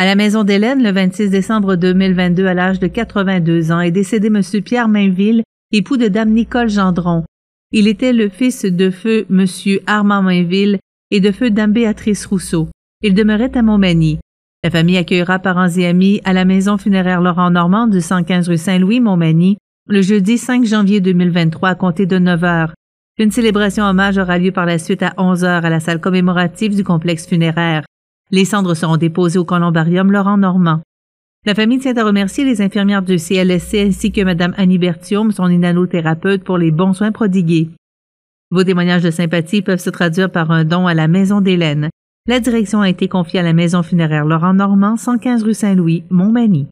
À la maison d'Hélène, le 26 décembre 2022, à l'âge de 82 ans, est décédé M. Pierre Mainville, époux de Dame Nicole Gendron. Il était le fils de feu M. Armand Mainville et de feu Dame Béatrice Rousseau. Il demeurait à Montmagny. La famille accueillera parents et amis à la maison funéraire Laurent Normand du 115 rue Saint-Louis, Montmagny, le jeudi 5 janvier 2023 à compter de 9 heures. Une célébration hommage aura lieu par la suite à 11 heures à la salle commémorative du complexe funéraire. Les cendres seront déposées au columbarium Laurent Normand. La famille tient à remercier les infirmières du CLSC ainsi que Mme Annie Bertium, son inhalothérapeute, pour les bons soins prodigués. Vos témoignages de sympathie peuvent se traduire par un don à la Maison d'Hélène. La direction a été confiée à la Maison funéraire Laurent Normand, 115 rue Saint-Louis, Montmagny.